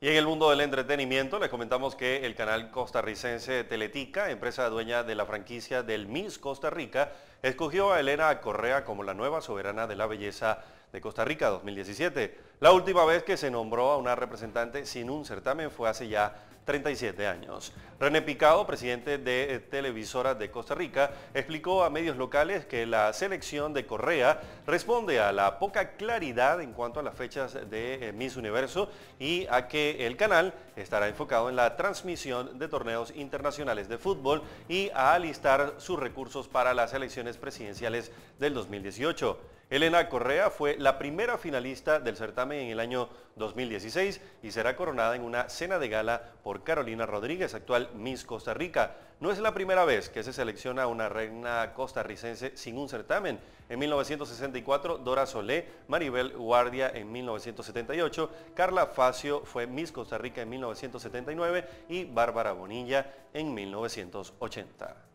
Y en el mundo del entretenimiento les comentamos que el canal costarricense Teletica, empresa dueña de la franquicia del Miss Costa Rica, escogió a Elena Correa como la nueva soberana de la belleza de Costa Rica 2017. La última vez que se nombró a una representante sin un certamen fue hace ya 37 años. René Picado, presidente de Televisora de Costa Rica, explicó a medios locales que la selección de Correa responde a la poca claridad en cuanto a las fechas de eh, Miss Universo y a que el canal estará enfocado en la transmisión de torneos internacionales de fútbol y a alistar sus recursos para las elecciones presidenciales del 2018. Elena Correa fue la primera finalista del certamen en el año 2016 y será coronada en una cena de gala por Carolina Rodríguez, actual Miss Costa Rica. No es la primera vez que se selecciona una reina costarricense sin un certamen. En 1964, Dora Solé, Maribel Guardia en 1978, Carla Facio fue Miss Costa Rica en 1979 y Bárbara Bonilla en 1980.